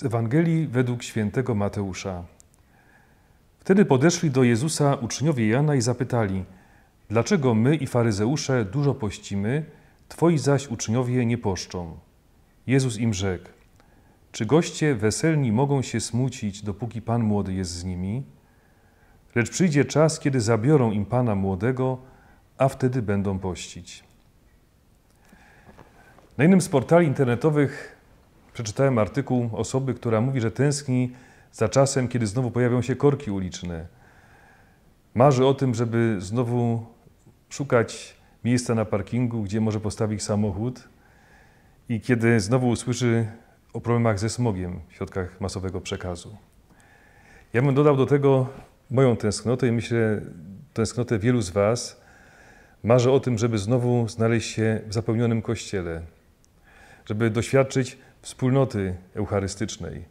Z Ewangelii według świętego Mateusza. Wtedy podeszli do Jezusa uczniowie Jana i zapytali: Dlaczego my i faryzeusze dużo pościmy, twoi zaś uczniowie nie poszczą? Jezus im rzekł: Czy goście weselni mogą się smucić, dopóki Pan młody jest z nimi? Lecz przyjdzie czas, kiedy zabiorą im Pana młodego, a wtedy będą pościć. Na innym z portali internetowych przeczytałem artykuł osoby, która mówi, że tęskni za czasem, kiedy znowu pojawią się korki uliczne. Marzy o tym, żeby znowu szukać miejsca na parkingu, gdzie może postawić samochód. I kiedy znowu usłyszy o problemach ze smogiem w środkach masowego przekazu. Ja bym dodał do tego moją tęsknotę i myślę tęsknotę wielu z Was. Marzę o tym, żeby znowu znaleźć się w zapełnionym kościele, żeby doświadczyć wspólnoty eucharystycznej,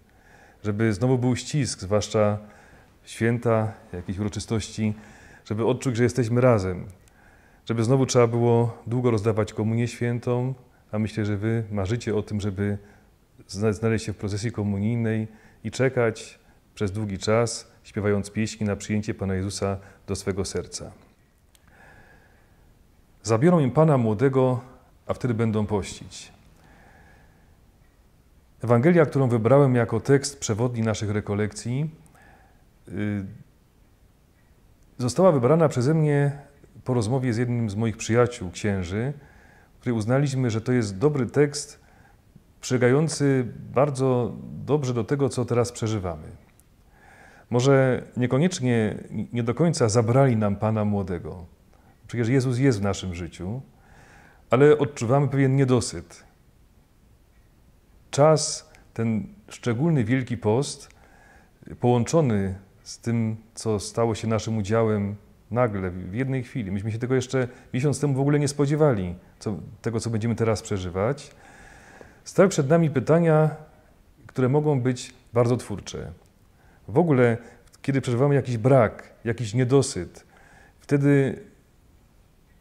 żeby znowu był ścisk, zwłaszcza święta, jakieś uroczystości, żeby odczuć, że jesteśmy razem, żeby znowu trzeba było długo rozdawać komunię świętą, a myślę, że wy marzycie o tym, żeby znaleźć się w procesji komunijnej i czekać przez długi czas, śpiewając pieśni na przyjęcie Pana Jezusa do swego serca. Zabiorą im Pana młodego, a wtedy będą pościć. Ewangelia, którą wybrałem jako tekst przewodni naszych rekolekcji, y, została wybrana przeze mnie po rozmowie z jednym z moich przyjaciół, księży, który uznaliśmy, że to jest dobry tekst przylegający bardzo dobrze do tego, co teraz przeżywamy. Może niekoniecznie, nie do końca zabrali nam Pana Młodego. Przecież Jezus jest w naszym życiu, ale odczuwamy pewien niedosyt, czas, ten szczególny Wielki Post, połączony z tym, co stało się naszym udziałem nagle, w jednej chwili. Myśmy się tego jeszcze miesiąc temu w ogóle nie spodziewali, co, tego, co będziemy teraz przeżywać. Stały przed nami pytania, które mogą być bardzo twórcze. W ogóle, kiedy przeżywamy jakiś brak, jakiś niedosyt, wtedy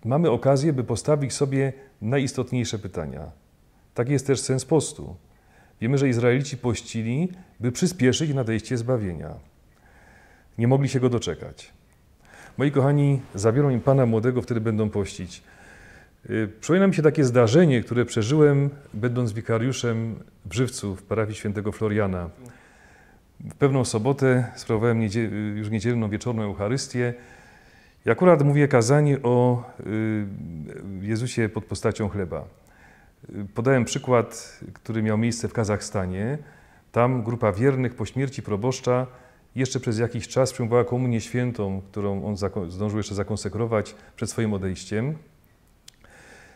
mamy okazję, by postawić sobie najistotniejsze pytania. Taki jest też sens postu. Wiemy, że Izraelici pościli, by przyspieszyć nadejście zbawienia. Nie mogli się go doczekać. Moi kochani, zabiorą im Pana Młodego, wtedy będą pościć. Y, przypomina mi się takie zdarzenie, które przeżyłem, będąc wikariuszem w Żywcu w parafii świętego Floriana. W pewną sobotę sprawowałem y, już niedzielną wieczorną Eucharystię i akurat mówię kazanie o y, Jezusie pod postacią chleba. Podałem przykład, który miał miejsce w Kazachstanie. Tam grupa wiernych po śmierci proboszcza jeszcze przez jakiś czas przyjmowała komunię świętą, którą on zdążył jeszcze zakonsekrować przed swoim odejściem.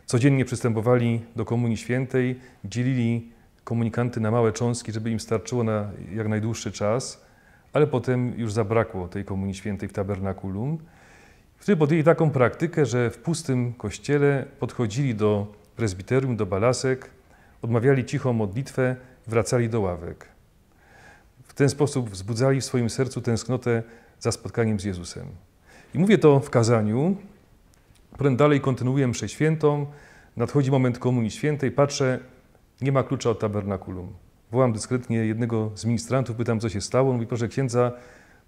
Codziennie przystępowali do komunii świętej, dzielili komunikanty na małe cząstki, żeby im starczyło na jak najdłuższy czas, ale potem już zabrakło tej komunii świętej w tabernakulum. Wtedy podjęli taką praktykę, że w pustym kościele podchodzili do prezbiterium do balasek, odmawiali cichą modlitwę, wracali do ławek. W ten sposób wzbudzali w swoim sercu tęsknotę za spotkaniem z Jezusem. I mówię to w kazaniu. Potem dalej kontynuuję mszę świętą. Nadchodzi moment Komunii Świętej. Patrzę, nie ma klucza od tabernakulum. Wołam dyskretnie jednego z ministrantów, pytam, co się stało. On mówi, proszę księdza,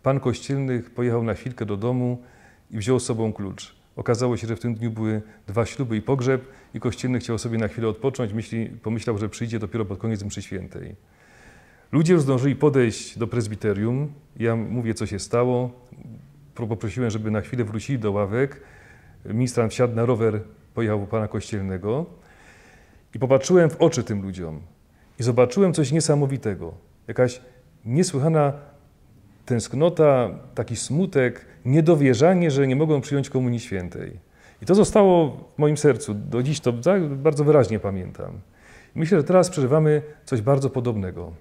pan kościelny pojechał na chwilkę do domu i wziął z sobą klucz. Okazało się, że w tym dniu były dwa śluby i pogrzeb i Kościelny chciał sobie na chwilę odpocząć, myśli, pomyślał, że przyjdzie dopiero pod koniec mszy świętej. Ludzie już zdążyli podejść do prezbiterium. Ja mówię, co się stało. Poprosiłem, żeby na chwilę wrócili do ławek. Ministrant wsiadł na rower, pojechał u pana Kościelnego. I popatrzyłem w oczy tym ludziom. I zobaczyłem coś niesamowitego. Jakaś niesłychana tęsknota, taki smutek, niedowierzanie, że nie mogą przyjąć Komunii Świętej. I to zostało w moim sercu. Do dziś to tak bardzo wyraźnie pamiętam. Myślę, że teraz przeżywamy coś bardzo podobnego.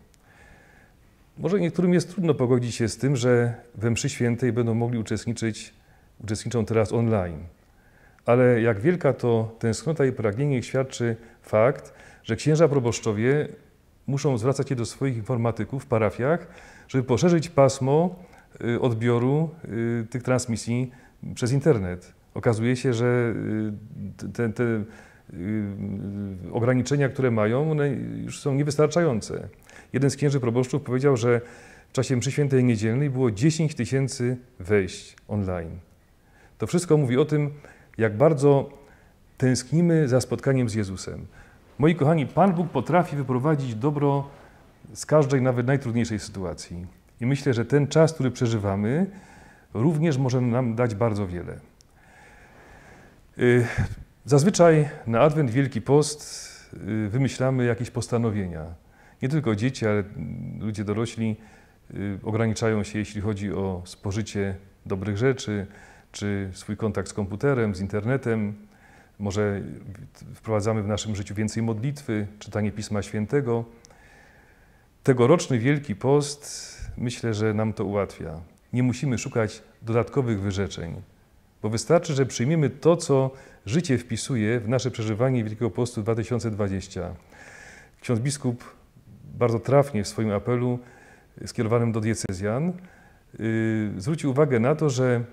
Może niektórym jest trudno pogodzić się z tym, że we mszy świętej będą mogli uczestniczyć, uczestniczą teraz online. Ale jak wielka to tęsknota i pragnienie świadczy fakt, że księża proboszczowie muszą zwracać się do swoich informatyków w parafiach, żeby poszerzyć pasmo Y, odbioru y, tych transmisji przez internet. Okazuje się, że y, te, te ograniczenia, które mają, one już są niewystarczające. Jeden z księży proboszczów powiedział, że w czasie mszy świętej niedzielnej było 10 tysięcy wejść online. To wszystko mówi o tym, jak bardzo tęsknimy za spotkaniem z Jezusem. Moi kochani, Pan Bóg potrafi wyprowadzić dobro z każdej, nawet najtrudniejszej sytuacji. I myślę, że ten czas, który przeżywamy, również może nam dać bardzo wiele. Y, zazwyczaj na Adwent Wielki Post y, wymyślamy jakieś postanowienia. Nie tylko dzieci, ale ludzie dorośli y, ograniczają się, jeśli chodzi o spożycie dobrych rzeczy, czy swój kontakt z komputerem, z internetem. Może wprowadzamy w naszym życiu więcej modlitwy, czytanie Pisma Świętego. Tegoroczny Wielki Post myślę, że nam to ułatwia. Nie musimy szukać dodatkowych wyrzeczeń, bo wystarczy, że przyjmiemy to, co życie wpisuje w nasze przeżywanie Wielkiego Postu 2020. Ksiądz biskup bardzo trafnie w swoim apelu y, skierowanym do diecezjan yy, zwrócił uwagę na to, że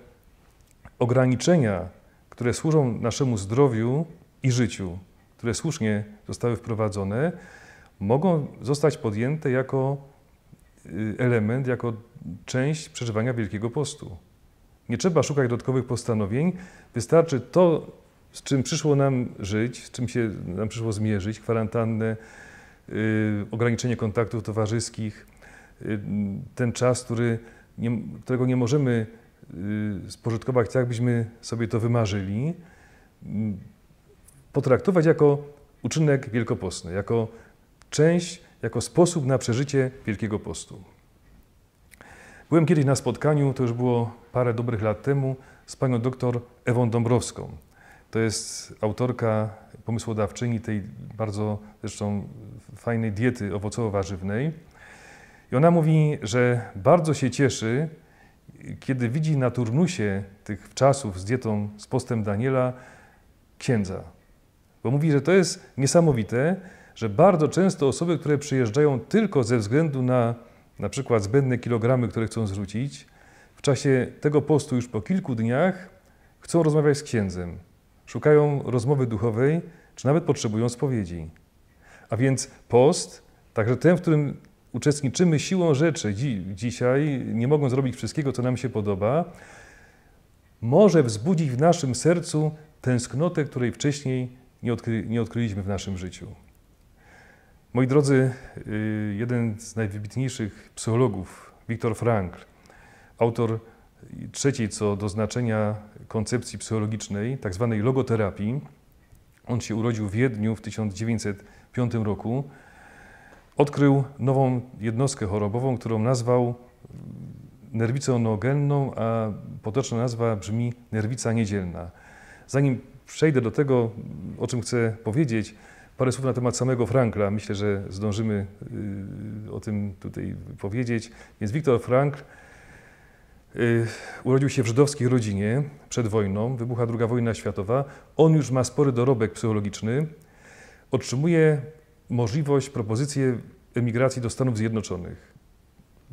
ograniczenia, które służą naszemu zdrowiu i życiu, które słusznie zostały wprowadzone, mogą zostać podjęte jako Y, element jako część przeżywania Wielkiego Postu. Nie trzeba szukać dodatkowych postanowień, wystarczy to, z czym przyszło nam żyć, z czym się nam przyszło zmierzyć, kwarantannę, yy, ograniczenie kontaktów towarzyskich, yy, ten czas, który nie, którego nie możemy yy, spożytkować tak, byśmy sobie to wymarzyli, mm, potraktować jako uczynek wielkopostny, jako część jako sposób na przeżycie Wielkiego Postu. Byłem kiedyś na spotkaniu, to już było parę dobrych lat temu, z panią doktor Ewą Dąbrowską. To jest autorka, pomysłodawczyni tej bardzo zresztą fajnej diety owocowo-warzywnej. I ona mówi, że bardzo się cieszy, kiedy widzi na turnusie tych czasów z dietą, z postem Daniela, księdza. Bo mówi, że to jest niesamowite, że bardzo często osoby, które przyjeżdżają tylko ze względu na na przykład zbędne kilogramy, które chcą zwrócić, w czasie tego postu już po kilku dniach chcą rozmawiać z księdzem, szukają rozmowy duchowej, czy nawet potrzebują spowiedzi. A więc post, także ten, w którym uczestniczymy siłą rzeczy dzi dzisiaj, nie mogą zrobić wszystkiego, co nam się podoba, może wzbudzić w naszym sercu tęsknotę, której wcześniej nie, odkry nie odkryliśmy w naszym życiu. Moi drodzy, y, jeden z najwybitniejszych psychologów, Viktor Frankl, autor trzeciej co do znaczenia koncepcji psychologicznej, tak zwanej logoterapii. On się urodził w Wiedniu w 1905 roku. Odkrył nową jednostkę chorobową, którą nazwał nerwicą nogenną, a potoczna nazwa brzmi nerwica niedzielna. Zanim przejdę do tego, o czym chcę powiedzieć, Parę słów na temat samego Frankla. Myślę, że zdążymy y, o tym tutaj powiedzieć. Więc Wiktor Frankl y, urodził się w żydowskiej rodzinie przed wojną. Wybucha II wojna światowa. On już ma spory dorobek psychologiczny. Otrzymuje możliwość, propozycję emigracji do Stanów Zjednoczonych.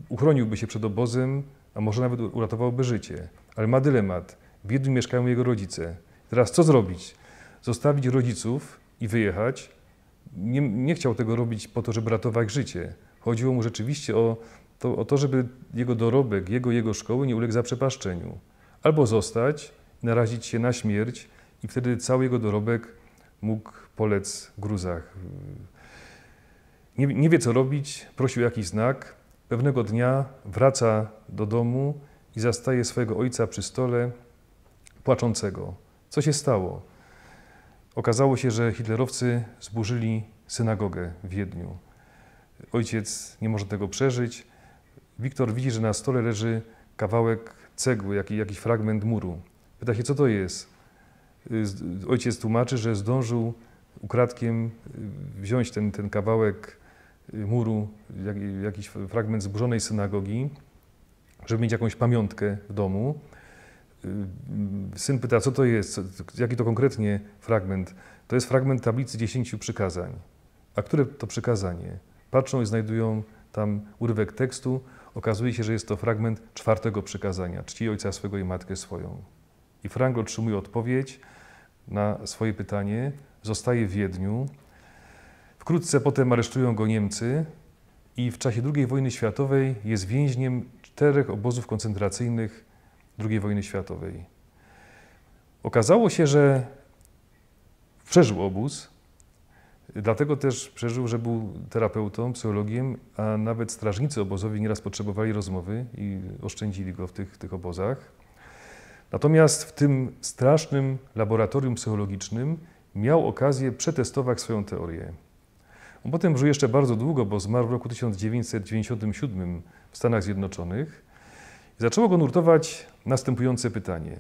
Uchroniłby się przed obozem, a może nawet uratowałby życie. Ale ma dylemat. W Wiedniu mieszkają jego rodzice. Teraz co zrobić? Zostawić rodziców i wyjechać, nie, nie, chciał tego robić po to, żeby ratować życie. Chodziło mu rzeczywiście o to, o to, żeby jego dorobek, jego, jego szkoły nie uległ zaprzepaszczeniu. Albo zostać, narazić się na śmierć i wtedy cały jego dorobek mógł polec w gruzach. Nie, nie wie, co robić, prosił jakiś znak. Pewnego dnia wraca do domu i zastaje swojego ojca przy stole płaczącego. Co się stało? Okazało się, że hitlerowcy zburzyli synagogę w Wiedniu. Ojciec nie może tego przeżyć. Wiktor widzi, że na stole leży kawałek cegły, jakiś, fragment muru. Pyta się, co to jest. Ojciec tłumaczy, że zdążył ukradkiem wziąć ten, ten kawałek muru, jakiś fragment zburzonej synagogi, żeby mieć jakąś pamiątkę w domu. Syn pyta, co to jest, jaki to konkretnie fragment. To jest fragment tablicy dziesięciu przykazań. A które to przykazanie? Patrzą i znajdują tam urywek tekstu. Okazuje się, że jest to fragment czwartego przykazania. Czci ojca swego i matkę swoją. I Frank otrzymuje odpowiedź na swoje pytanie. Zostaje w Wiedniu. Wkrótce potem aresztują go Niemcy i w czasie II wojny światowej jest więźniem czterech obozów koncentracyjnych II wojny światowej. Okazało się, że przeżył obóz, dlatego też przeżył, że był terapeutą, psychologiem, a nawet strażnicy obozowi nieraz potrzebowali rozmowy i oszczędzili go w tych, tych obozach. Natomiast w tym strasznym laboratorium psychologicznym miał okazję przetestować swoją teorię. On potem żył jeszcze bardzo długo, bo zmarł w roku 1997 w Stanach Zjednoczonych zaczęło go nurtować następujące pytanie.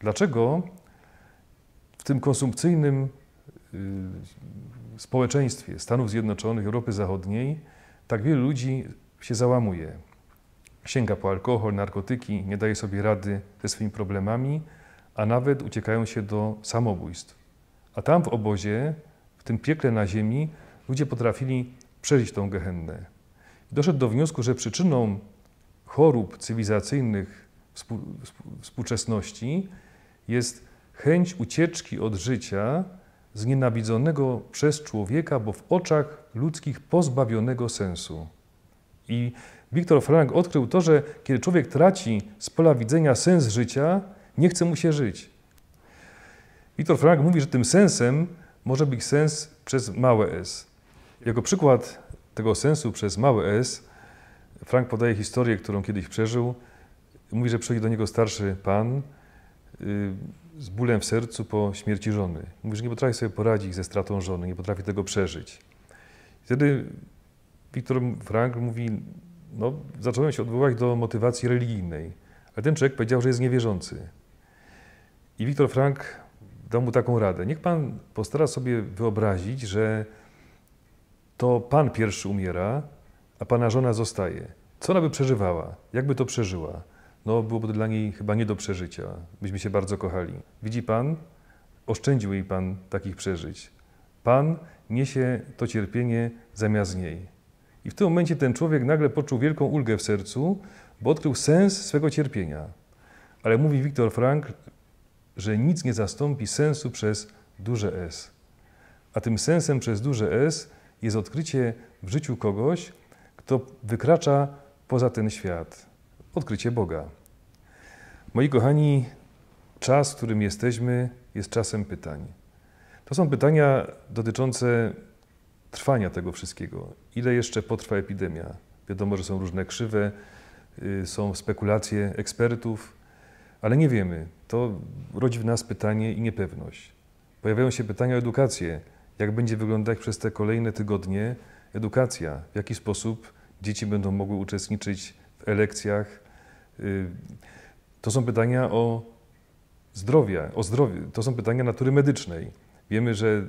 Dlaczego w tym konsumpcyjnym y, społeczeństwie Stanów Zjednoczonych, Europy Zachodniej tak wielu ludzi się załamuje? Sięga po alkohol, narkotyki, nie daje sobie rady ze swoimi problemami, a nawet uciekają się do samobójstw. A tam w obozie, w tym piekle na ziemi, ludzie potrafili przeżyć tą gehennę. Doszedł do wniosku, że przyczyną chorób cywilizacyjnych współczesności jest chęć ucieczki od życia znienawidzonego przez człowieka, bo w oczach ludzkich pozbawionego sensu. I Wiktor Frank odkrył to, że kiedy człowiek traci z pola widzenia sens życia, nie chce mu się żyć. Wiktor Frank mówi, że tym sensem może być sens przez małe s. Jako przykład tego sensu przez małe s Frank podaje historię, którą kiedyś przeżył. Mówi, że przychodzi do niego starszy pan y, z bólem w sercu po śmierci żony. Mówi, że nie potrafi sobie poradzić ze stratą żony, nie potrafi tego przeżyć. Wtedy Wiktor Frank mówi, no, zacząłem się odwoływać do motywacji religijnej, ale ten człowiek powiedział, że jest niewierzący. I Wiktor Frank dał mu taką radę. Niech pan postara sobie wyobrazić, że to pan pierwszy umiera, a pana żona zostaje. Co ona by przeżywała? Jakby to przeżyła? No, byłoby to dla niej chyba nie do przeżycia. Byśmy się bardzo kochali. Widzi pan? Oszczędził jej pan takich przeżyć. Pan niesie to cierpienie zamiast niej. I w tym momencie ten człowiek nagle poczuł wielką ulgę w sercu, bo odkrył sens swego cierpienia. Ale mówi Wiktor Frank, że nic nie zastąpi sensu przez duże S. A tym sensem przez duże S jest odkrycie w życiu kogoś, kto wykracza poza ten świat. Odkrycie Boga. Moi kochani, czas, w którym jesteśmy, jest czasem pytań. To są pytania dotyczące trwania tego wszystkiego. Ile jeszcze potrwa epidemia? Wiadomo, że są różne krzywe, y, są spekulacje ekspertów, ale nie wiemy. To rodzi w nas pytanie i niepewność. Pojawiają się pytania o edukację. Jak będzie wyglądać przez te kolejne tygodnie edukacja, w jaki sposób dzieci będą mogły uczestniczyć w elekcjach. Y, to są pytania o zdrowie, o zdrowie. to są pytania natury medycznej. Wiemy, że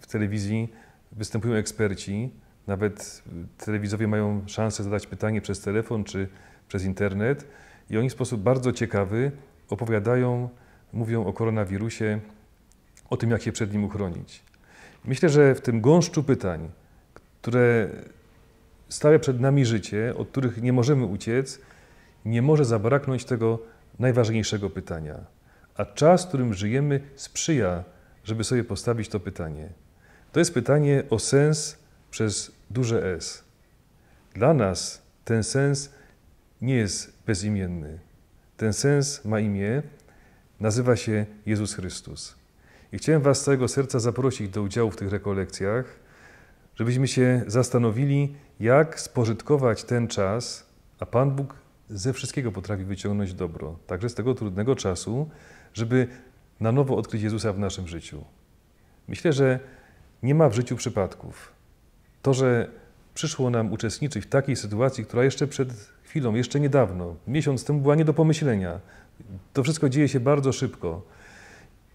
w telewizji występują eksperci, nawet telewizowie mają szansę zadać pytanie przez telefon czy przez internet i oni w sposób bardzo ciekawy opowiadają, mówią o koronawirusie, o tym, jak się przed nim uchronić. Myślę, że w tym gąszczu pytań, które stawia przed nami życie, od których nie możemy uciec, nie może zabraknąć tego najważniejszego pytania. A czas, w którym żyjemy, sprzyja, żeby sobie postawić to pytanie. To jest pytanie o sens przez duże S. Dla nas ten sens nie jest bezimienny. Ten sens ma imię, nazywa się Jezus Chrystus. I chciałem Was z całego serca zaprosić do udziału w tych rekolekcjach żebyśmy się zastanowili, jak spożytkować ten czas, a Pan Bóg ze wszystkiego potrafi wyciągnąć dobro, także z tego trudnego czasu, żeby na nowo odkryć Jezusa w naszym życiu. Myślę, że nie ma w życiu przypadków. To, że przyszło nam uczestniczyć w takiej sytuacji, która jeszcze przed chwilą, jeszcze niedawno, miesiąc temu była nie do pomyślenia. To wszystko dzieje się bardzo szybko.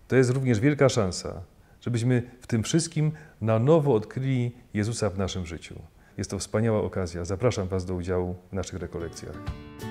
To jest również wielka szansa żebyśmy w tym wszystkim na nowo odkryli Jezusa w naszym życiu. Jest to wspaniała okazja. Zapraszam Was do udziału w naszych rekolekcjach.